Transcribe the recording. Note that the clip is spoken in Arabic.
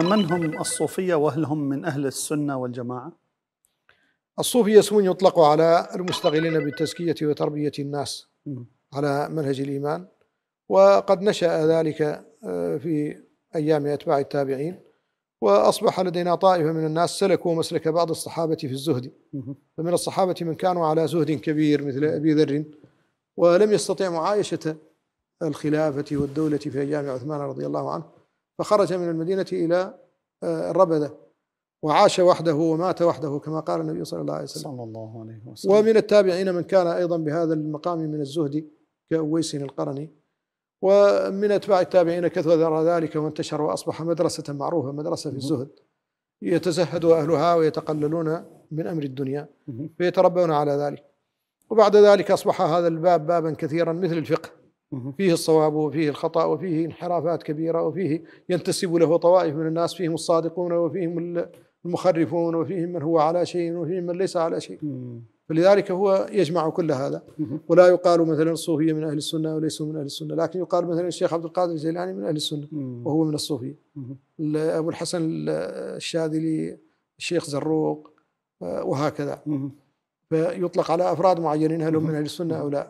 من هم الصوفية وهل هم من أهل السنة والجماعة؟ الصوفية اسم يطلق على المستغلين بالتزكية وتربية الناس على منهج الإيمان وقد نشأ ذلك آه، في أيام أتباع التابعين وأصبح لدينا طائفة من الناس سلكوا مسلك بعض الصحابة في الزهد فمن الصحابة من كانوا على زهد كبير مثل أبي ذر ولم يستطيع معايشة الخلافة والدولة في أيام عثمان رضي الله عنه فخرج من المدينة إلى آه، الربذة وعاش وحده ومات وحده كما قال النبي صلى الله عليه وسلم صلى الله عليه وسلم ومن التابعين من كان أيضا بهذا المقام من الزهد كأويس القرني ومن أتباع التابعين كثر ذلك وانتشر وأصبح مدرسة معروفة مدرسة في الزهد يتزهد أهلها ويتقللون من أمر الدنيا فيتربون على ذلك وبعد ذلك أصبح هذا الباب بابا كثيرا مثل الفقه فيه الصواب وفيه الخطأ وفيه انحرافات كبيرة وفيه ينتسب له طوائف من الناس فيهم الصادقون وفيهم المخرفون وفيهم من هو على شيء وفيهم من ليس على شيء فلذلك هو يجمع كل هذا ولا يقال مثلا الصوفية من أهل السنة وليسوا من أهل السنة لكن يقال مثلا الشيخ عبد القادر الجيلاني من أهل السنة وهو من الصوفية أبو الحسن الشاذلي الشيخ زروق آه، وهكذا فيطلق على أفراد معينين هل هم من أهل السنة أو لا